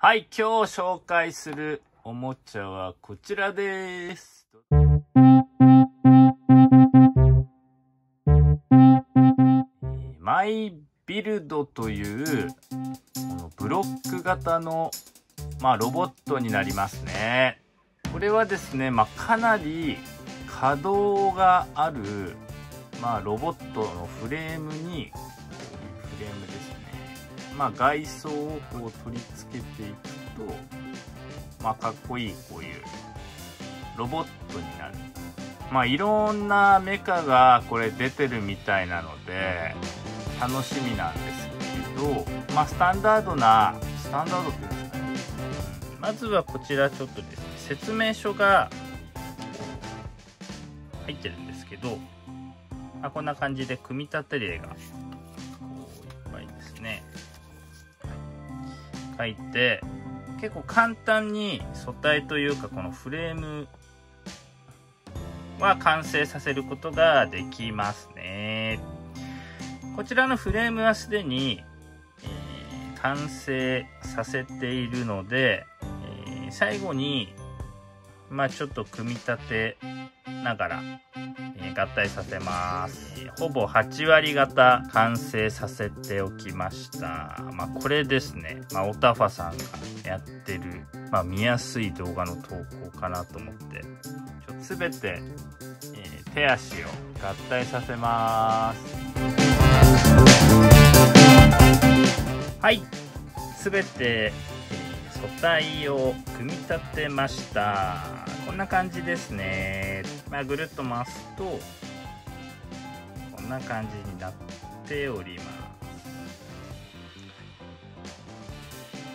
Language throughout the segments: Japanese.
はい、今日紹介するおもちゃはこちらです。マイビルドというこのブロック型の、まあ、ロボットになりますね。これはですね、まあ、かなり稼働がある、まあ、ロボットのフレームにフレームでまあ、外装をこう取り付けていくと、まあ、かっこいいこういうロボットになる。まあ、いろんなメカがこれ出てるみたいなので楽しみなんですけど、まあ、スタンダードなスタンダードっていうんですかねまずはこちらちょっとですね説明書が入ってるんですけど、まあ、こんな感じで組み立て例が入って結構簡単に素体というかこのフレームは完成させることができますねこちらのフレームはすでに、えー、完成させているので、えー、最後にまあちょっと組み立てながら、えー、合体させます、えー、ほぼ8割方完成させておきましたまあこれですね、まあ、おたフさんがやってる、まあ、見やすい動画の投稿かなと思ってちょ全て、えー、手足を合体させますはい全て体を組み立てましたこんな感じですね、まあ、ぐるっと回すとこんな感じになっております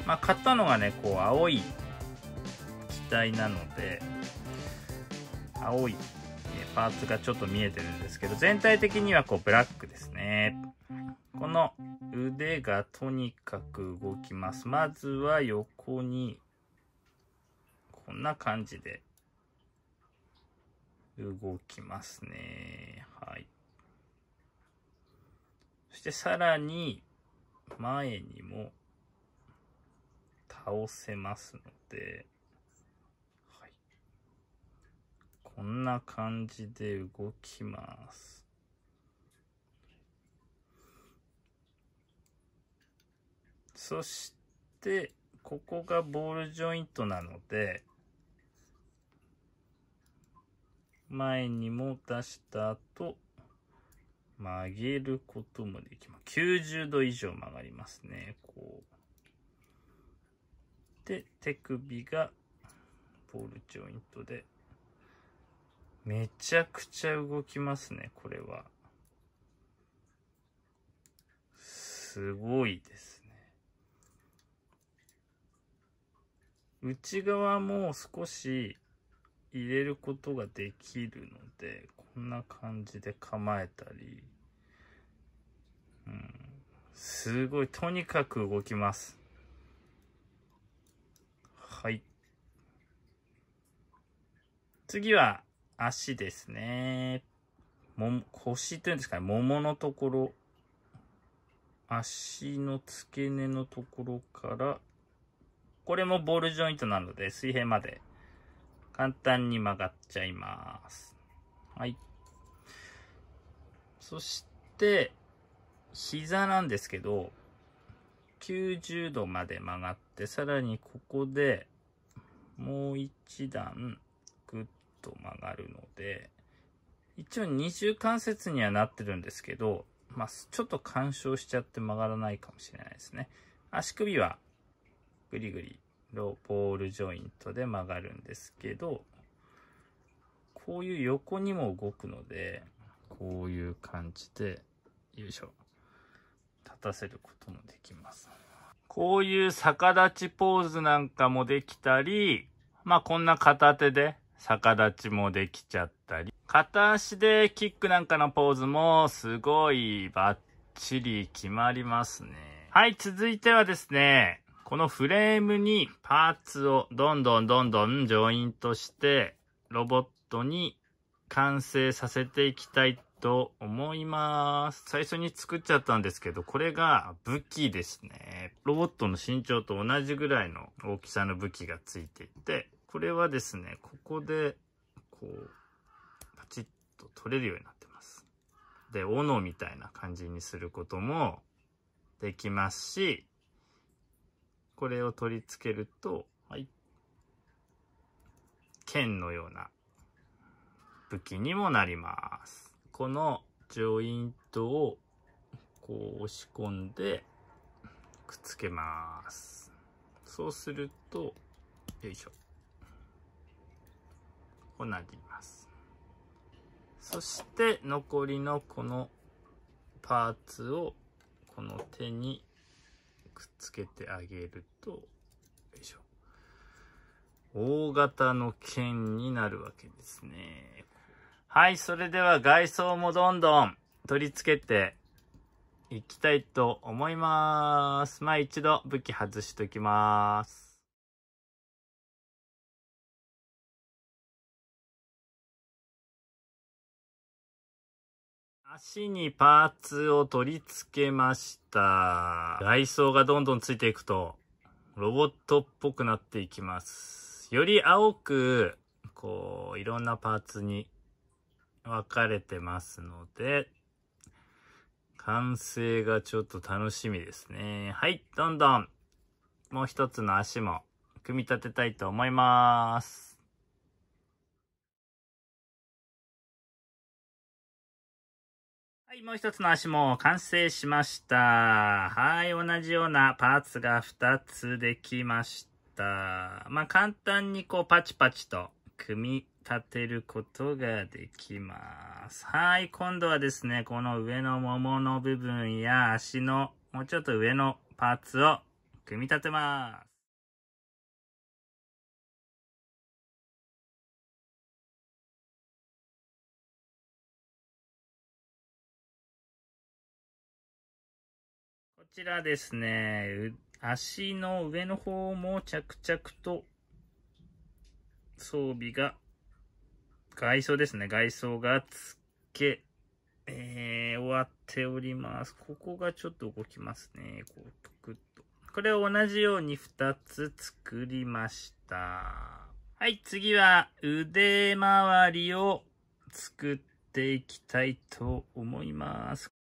まあ買ったのがねこう青い機体なので青いパーツがちょっと見えてるんですけど全体的にはこうブラックですねこの腕がとにかく動きます。まずは横に、こんな感じで動きますね。はい。そしてさらに前にも倒せますので、はい、こんな感じで動きます。そして、ここがボールジョイントなので、前にも出した後、曲げることもできます。90度以上曲がりますね。こう。で、手首がボールジョイントで、めちゃくちゃ動きますね、これは。すごいです。内側も少し入れることができるので、こんな感じで構えたり、うん、すごい、とにかく動きます。はい。次は足ですね。も、腰っていうんですかね、もものところ、足の付け根のところからこれもボールジョイントなので水平まで簡単に曲がっちゃいます。はい。そして、膝なんですけど、90度まで曲がって、さらにここでもう一段ぐっと曲がるので、一応二重関節にはなってるんですけど、まあ、ちょっと干渉しちゃって曲がらないかもしれないですね。足首はぐりぐりロボールジョイントで曲がるんですけど、こういう横にも動くので、こういう感じで、よいしょ、立たせることもできます。こういう逆立ちポーズなんかもできたり、まあこんな片手で逆立ちもできちゃったり、片足でキックなんかのポーズもすごいバッチリ決まりますね。はい、続いてはですね、このフレームにパーツをどんどんどんどんジョイントして、ロボットに完成させていきたいと思います。最初に作っちゃったんですけど、これが武器ですね。ロボットの身長と同じぐらいの大きさの武器がついていて、これはですね、ここで、こう、パチッと取れるようになってます。で、斧みたいな感じにすることもできますし、これを取り付けると、はい。剣のような武器にもなります。このジョイントをこう押し込んでくっつけます。そうすると、よいしょ。こうなります。そして残りのこのパーツをこの手にくっつけてあげると、よいしょ。大型の剣になるわけですね。はい、それでは外装もどんどん取り付けていきたいと思います。まあ一度武器外しときます。足にパーツを取り付けました。外装がどんどんついていくとロボットっぽくなっていきます。より青く、こう、いろんなパーツに分かれてますので、完成がちょっと楽しみですね。はい、どんどん、もう一つの足も組み立てたいと思います。はい、もう一つの足も完成しました。はい、同じようなパーツが2つできました。まあ、簡単にこうパチパチと組み立てることができます。はい、今度はですね、この上の桃の部分や足のもうちょっと上のパーツを組み立てます。ちらですね、足の上の方も着々と装備が、外装ですね、外装がつけ、えー、終わっております。ここがちょっと動きますね。こう、ぷくっと。これを同じように2つ作りました。はい、次は腕周りを作っていきたいと思います。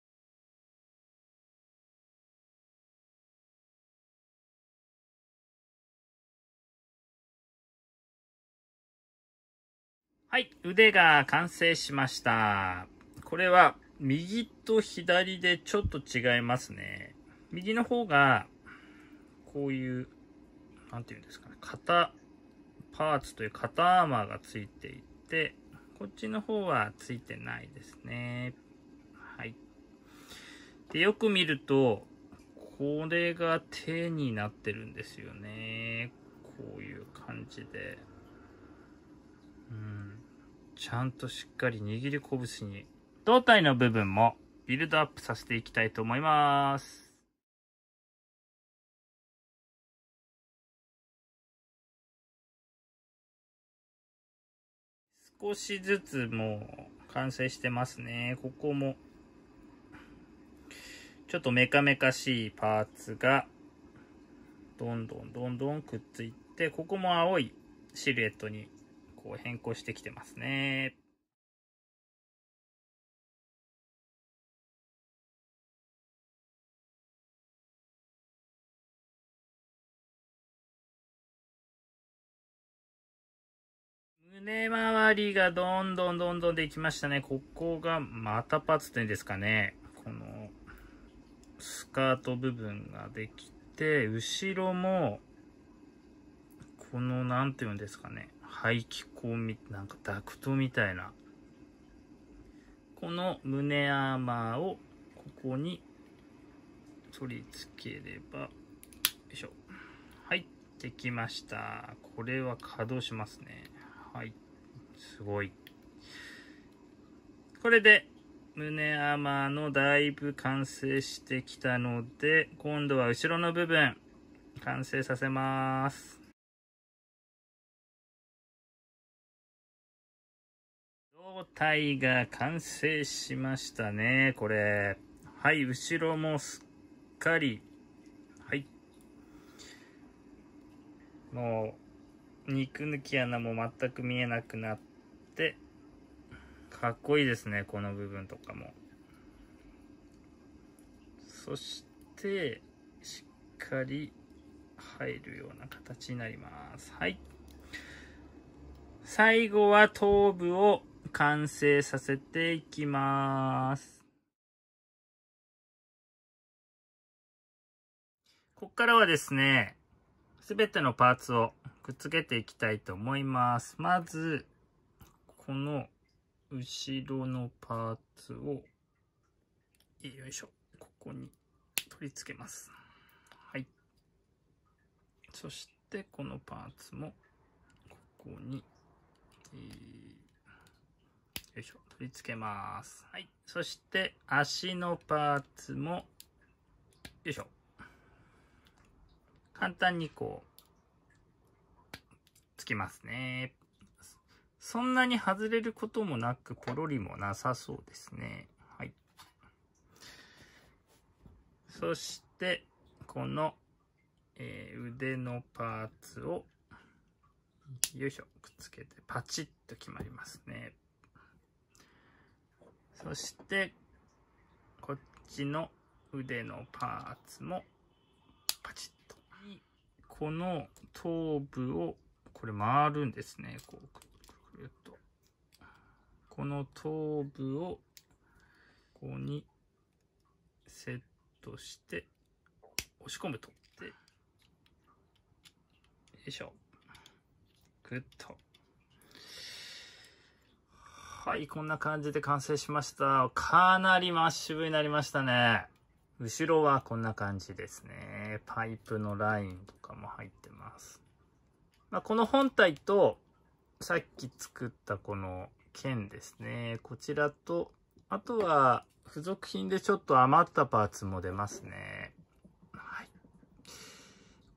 はい、腕が完成しました。これは右と左でちょっと違いますね。右の方が、こういう、なんていうんですかね、肩パーツという肩アーマーがついていて、こっちの方はついてないですね。はい。で、よく見ると、これが手になってるんですよね。こういう感じで。うん。ちゃんとしっかり握り拳に、胴体の部分もビルドアップさせていきたいと思います。少しずつもう完成してますね。ここも、ちょっとメカメカしいパーツが、どんどんどんどんくっついて、ここも青いシルエットにこう変更してきてますね。胸周りがどんどんどんどんできましたね。ここがまたパツ点ですかね。このスカート部分ができて、後ろも、この、なんていうんですかね。排気口み、なんかダクトみたいな。この胸アーマーをここに取り付ければ、よいしょ。はい、できました。これは稼働しますね。はい、すごい。これで胸アーマーのだいぶ完成してきたので、今度は後ろの部分、完成させます。胴体が完成しましたね、これ。はい、後ろもすっかり、はい。もう、肉抜き穴も全く見えなくなって、かっこいいですね、この部分とかも。そして、しっかり入るような形になります。はい。最後は頭部を完成させていきます。ここからはですね、すべてのパーツをくっつけていきたいと思います。まず、この後ろのパーツを、よいしょ、ここに取り付けます。はい。そして、このパーツも、ここによいしょ、取り付けます。はい。そして、足のパーツも、よいしょ。簡単にこう、つきますね。そんなに外れることもなく、ポロリもなさそうですね。はい。そして、この、えー、腕のパーツを、よいしょ、くっつけてパチッと決まりますね。そしてこっちの腕のパーツもパチッとこの頭部をこれ回るんですねこうくるくるっとこの頭部をここにセットして押し込むとでよいしょグッとはい、こんな感じで完成しました。かなりマッシブになりましたね。後ろはこんな感じですね。パイプのラインとかも入ってます。まあ、この本体と、さっき作ったこの剣ですね。こちらと、あとは付属品でちょっと余ったパーツも出ますね。はい。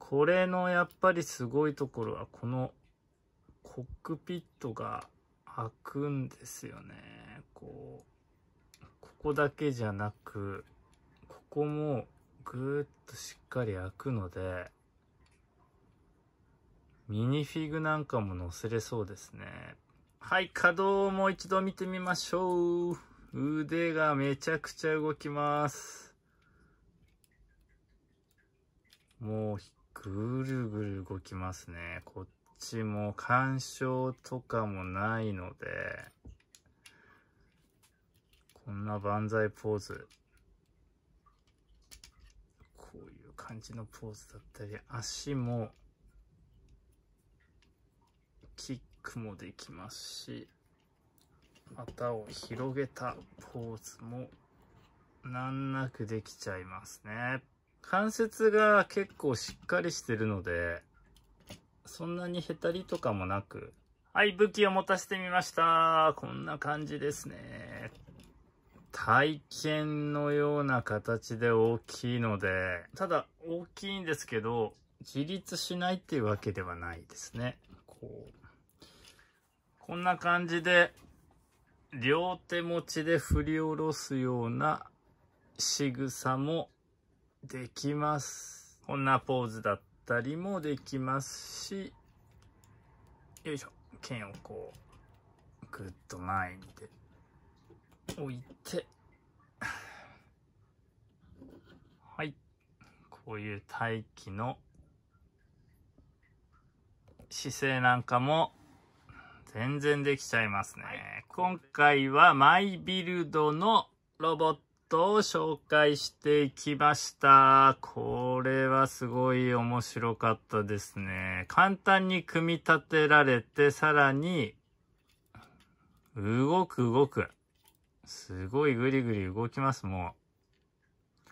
これのやっぱりすごいところは、このコックピットが履くんですよね。こう、ここだけじゃなく、ここもぐーっとしっかり開くので、ミニフィグなんかも乗せれそうですね。はい、可動をもう一度見てみましょう。腕がめちゃくちゃ動きます。もうぐるぐる動きますね。こっちも干渉とかもないので、こんな万歳ポーズ。こういう感じのポーズだったり、足も、キックもできますし、股を広げたポーズも難なくできちゃいますね。関節が結構しっかりしてるので、そんなにへたりとかもなく、はい、武器を持たせてみました。こんな感じですね。体験のような形で大きいので、ただ大きいんですけど、自立しないっていうわけではないですね。こう。こんな感じで、両手持ちで振り下ろすような仕草もできます。こんなポーズだったりもできますし、よいしょ、剣をこう、ぐっと前にで置いて、はい。こういう待機の姿勢なんかも全然できちゃいますね。今回はマイビルドのロボットトを紹介していきました。これはすごい面白かったですね。簡単に組み立てられて、さらに、動く動く。すごいぐりぐり動きます、もう。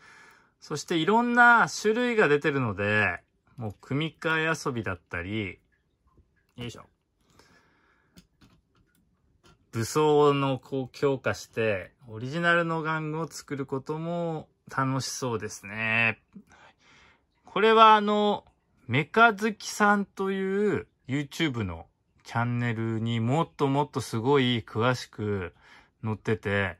そしていろんな種類が出てるので、もう組み替え遊びだったり、よいしょ。武装のこう強化して、オリジナルの玩具を作ることも楽しそうですね。これはあの、メカ好きさんという YouTube のチャンネルにもっともっとすごい詳しく載ってて、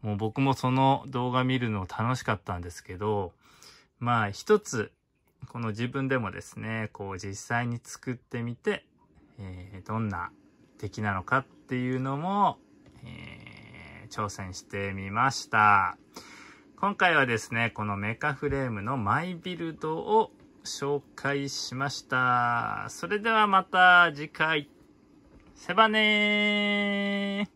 もう僕もその動画見るの楽しかったんですけど、まあ一つ、この自分でもですね、こう実際に作ってみて、えー、どんな敵なのかっっていうのも、えー、挑戦してみました。今回はですね、このメカフレームのマイビルドを紹介しました。それではまた次回。セバネー